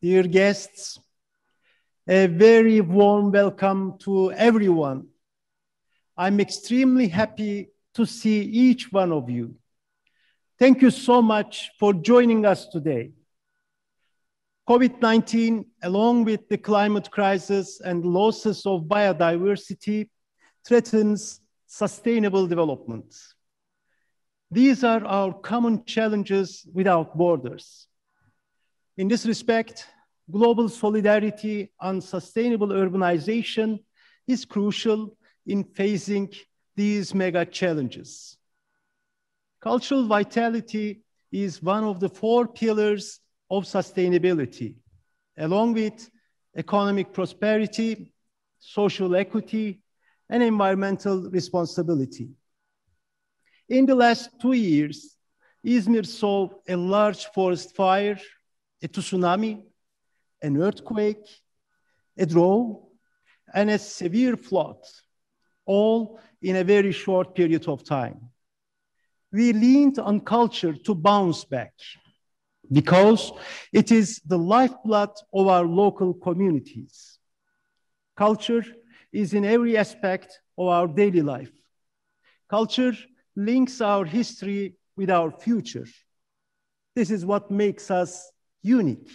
dear guests, a very warm welcome to everyone. I'm extremely happy to see each one of you. Thank you so much for joining us today. COVID 19, along with the climate crisis and losses of biodiversity, threatens sustainable development. These are our common challenges without borders. In this respect, global solidarity on sustainable urbanization is crucial in facing these mega challenges. Cultural vitality is one of the four pillars of sustainability, along with economic prosperity, social equity, and environmental responsibility. In the last two years, Izmir saw a large forest fire a tsunami, an earthquake, a drought, and a severe flood, all in a very short period of time. We leaned on culture to bounce back because it is the lifeblood of our local communities. Culture is in every aspect of our daily life. Culture links our history with our future. This is what makes us unique.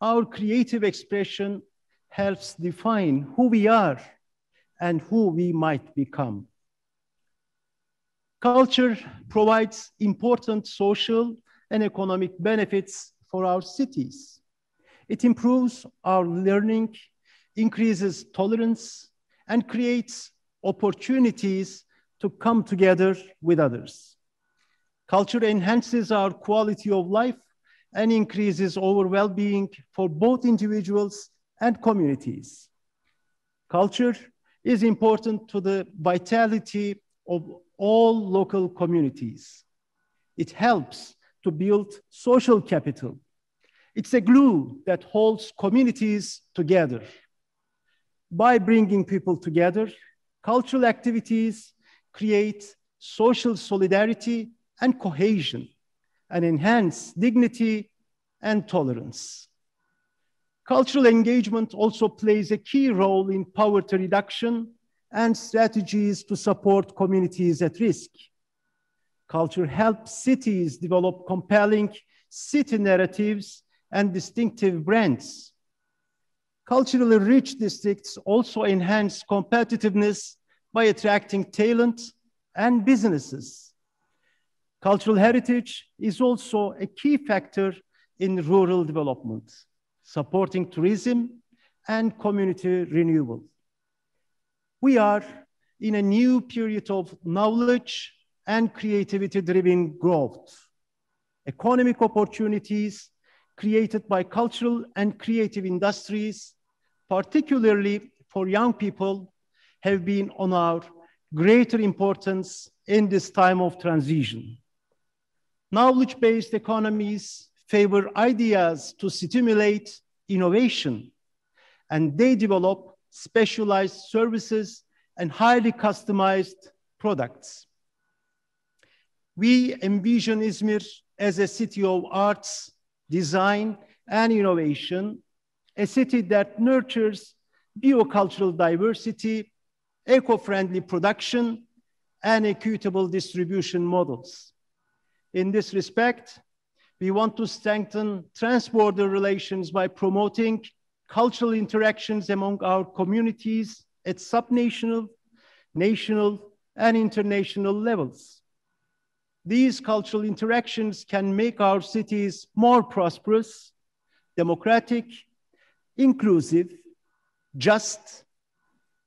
Our creative expression helps define who we are and who we might become. Culture provides important social and economic benefits for our cities. It improves our learning, increases tolerance, and creates opportunities to come together with others. Culture enhances our quality of life and increases overall well-being for both individuals and communities. Culture is important to the vitality of all local communities. It helps to build social capital. It's a glue that holds communities together. By bringing people together, cultural activities create social solidarity and cohesion and enhance dignity and tolerance. Cultural engagement also plays a key role in poverty reduction and strategies to support communities at risk. Culture helps cities develop compelling city narratives and distinctive brands. Culturally rich districts also enhance competitiveness by attracting talent and businesses. Cultural heritage is also a key factor in rural development, supporting tourism and community renewal. We are in a new period of knowledge and creativity-driven growth. Economic opportunities created by cultural and creative industries, particularly for young people, have been on our greater importance in this time of transition. Knowledge-based economies favor ideas to stimulate innovation, and they develop specialized services and highly customized products. We envision Izmir as a city of arts, design, and innovation, a city that nurtures biocultural diversity, eco-friendly production, and equitable distribution models. In this respect, we want to strengthen transborder relations by promoting cultural interactions among our communities at subnational, national, and international levels. These cultural interactions can make our cities more prosperous, democratic, inclusive, just,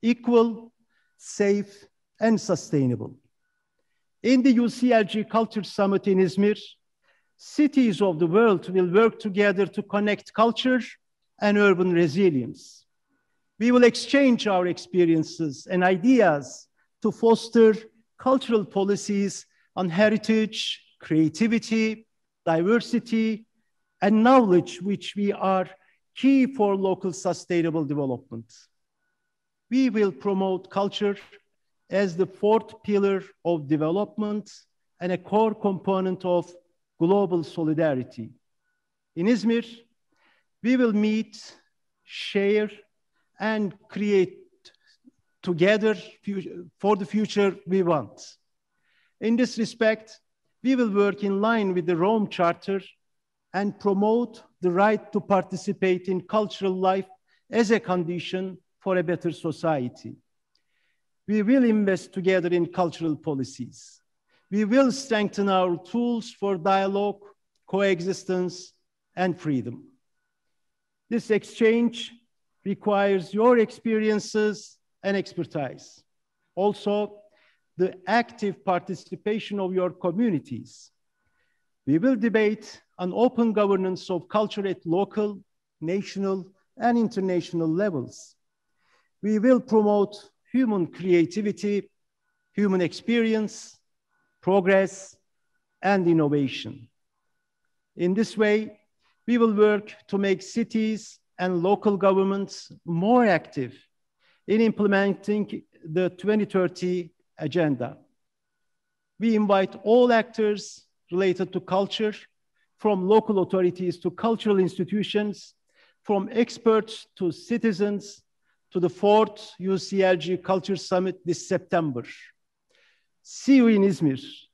equal, safe, and sustainable. In the UCLG Culture Summit in Izmir, cities of the world will work together to connect culture and urban resilience. We will exchange our experiences and ideas to foster cultural policies on heritage, creativity, diversity, and knowledge, which we are key for local sustainable development. We will promote culture as the fourth pillar of development and a core component of global solidarity. In Izmir, we will meet, share, and create together for the future we want. In this respect, we will work in line with the Rome Charter and promote the right to participate in cultural life as a condition for a better society. We will invest together in cultural policies. We will strengthen our tools for dialogue, coexistence, and freedom. This exchange requires your experiences and expertise. Also, the active participation of your communities. We will debate an open governance of culture at local, national, and international levels. We will promote human creativity, human experience, progress, and innovation. In this way, we will work to make cities and local governments more active in implementing the 2030 agenda. We invite all actors related to culture, from local authorities to cultural institutions, from experts to citizens, to the fourth UCLG Culture Summit this September. See you in Izmir.